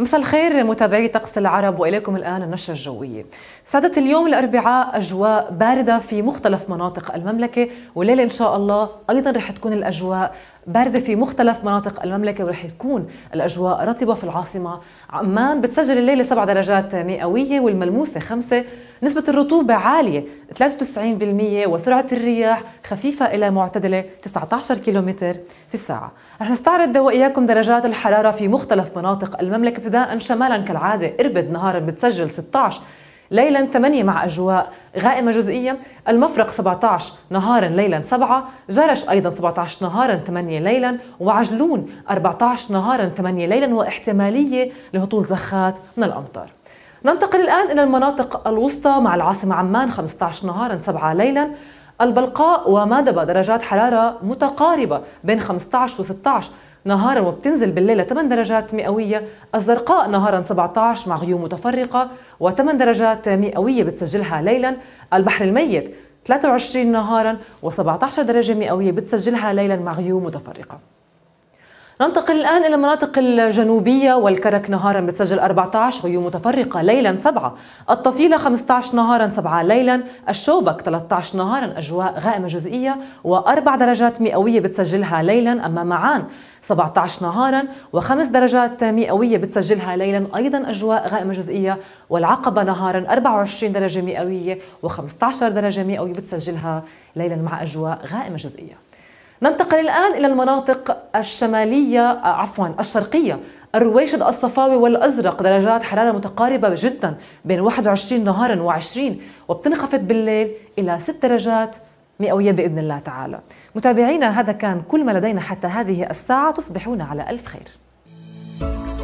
مساء الخير متابعي طقس العرب واليكم الان النشره الجويه. سادت اليوم الاربعاء اجواء بارده في مختلف مناطق المملكه والليله ان شاء الله ايضا رح تكون الاجواء بارده في مختلف مناطق المملكه ورح تكون الاجواء رطبه في العاصمه عمان بتسجل الليله سبع درجات مئويه والملموسه خمسه نسبه الرطوبه عاليه 93% وسرعة الرياح خفيفة إلى معتدلة 19 كم في الساعة رح نستعرض وإياكم درجات الحرارة في مختلف مناطق المملكة ابتداء شمالا كالعادة إربد نهارا بتسجل 16 ليلا 8 مع أجواء غائمة جزئيا المفرق 17 نهارا ليلا 7 جرش أيضا 17 نهارا 8 ليلا وعجلون 14 نهارا 8 ليلا واحتمالية لهطول زخات من الأمطار ننتقل الآن إلى المناطق الوسطى مع العاصمة عمان 15 نهارا 7 ليلا البلقاء ومادبة درجات حرارة متقاربة بين 15 و 16 نهارا وبتنزل بالليل 8 درجات مئوية الزرقاء نهارا 17 مع غيوم متفرقة و8 درجات مئوية بتسجلها ليلا البحر الميت 23 نهارا و17 درجة مئوية بتسجلها ليلا مع غيوم متفرقة ننتقل الآن إلى المناطق الجنوبية والكرك نهارا بتسجل 14 غيوم متفرقة ليلا 7 الطفيلة 15 نهارا 7 ليلا الشوبك 13 نهارا أجواء غائمة وأربع درجات مئوية بتسجلها ليلا أما معان 17 نهارا وخمس درجات مئوية بتسجلها ليلا أيضا أجواء غائمة جزئية والعقبة نهارا 24 درجة مئوية و15 درجة مئوية بتسجلها ليلا مع أجواء غائمة جزئية ننتقل الآن إلى المناطق الشمالية آه، عفوا الشرقية الرويشد الصفاوي والأزرق درجات حرارة متقاربة جدا بين 21 نهارا و20 وبتنخفض بالليل إلى 6 درجات مئوية بإذن الله تعالى متابعينا هذا كان كل ما لدينا حتى هذه الساعة تصبحون على ألف خير